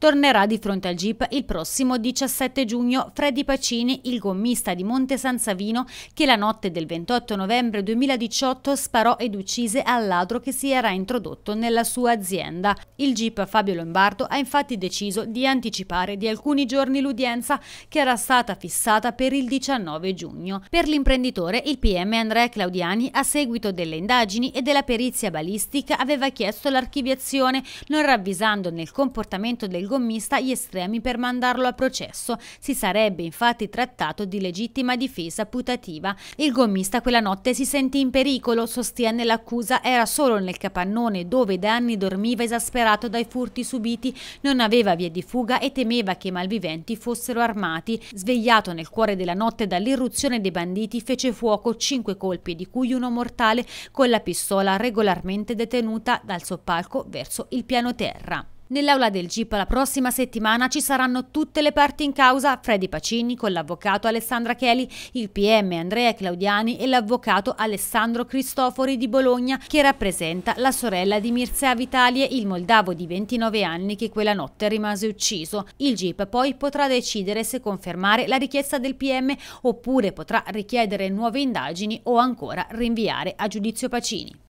tornerà di fronte al GIP il prossimo 17 giugno Freddy Pacini, il gommista di Monte San Savino, che la notte del 28 novembre 2018 sparò ed uccise al ladro che si era introdotto nella sua azienda. Il GIP Fabio Lombardo ha infatti deciso di anticipare di alcuni giorni l'udienza che era stata fissata per il 19 giugno. Per l'imprenditore il PM Andrea Claudiani, a seguito delle indagini e della perizia balistica, aveva chiesto l'archiviazione, non ravvisando nel comportamento del gommista gli estremi per mandarlo a processo. Si sarebbe infatti trattato di legittima difesa putativa. Il gommista quella notte si sentì in pericolo, sostiene l'accusa, era solo nel capannone dove da anni dormiva esasperato dai furti subiti, non aveva vie di fuga e temeva che i malviventi fossero armati. Svegliato nel cuore della notte dall'irruzione dei banditi, fece fuoco cinque colpi, di cui uno mortale, con la pistola regolarmente detenuta dal soppalco verso il piano terra. Nell'aula del GIP la prossima settimana ci saranno tutte le parti in causa, Freddy Pacini con l'avvocato Alessandra Cheli, il PM Andrea Claudiani e l'avvocato Alessandro Cristofori di Bologna che rappresenta la sorella di Mircea Vitalie, il moldavo di 29 anni che quella notte rimase ucciso. Il GIP poi potrà decidere se confermare la richiesta del PM oppure potrà richiedere nuove indagini o ancora rinviare a giudizio Pacini.